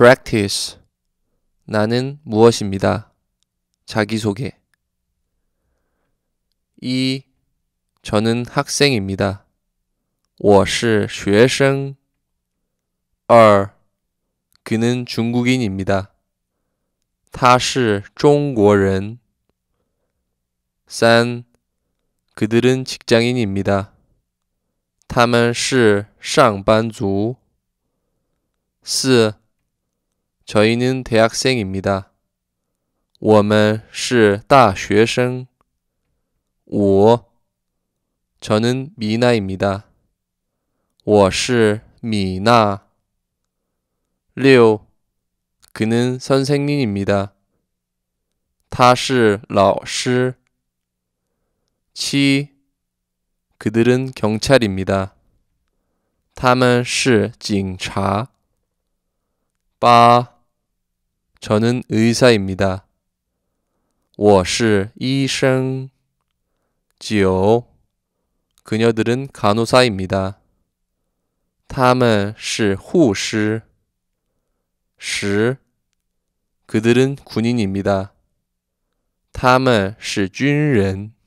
practice. 나는 무엇입니다. 자기소개. 이 저는 학생입니다. 我是学生. 2. 어, 그는 중국인입니다. 他是中国人. 3. 그들은 직장인입니다. 他们是上班族. 4. 저희는 대학생입니다. 我们是大学生.我 저는 미나입니다. 我是米娜. 6. 그는 선생님입니다. 他是老师. 7. 그들은 경찰입니다. 他们是警察。八 저는 의사입니다. 我是医生. 9. 그녀들은 간호사입니다. 他们是护士.1 그들은 군인입니다. 他们是军人.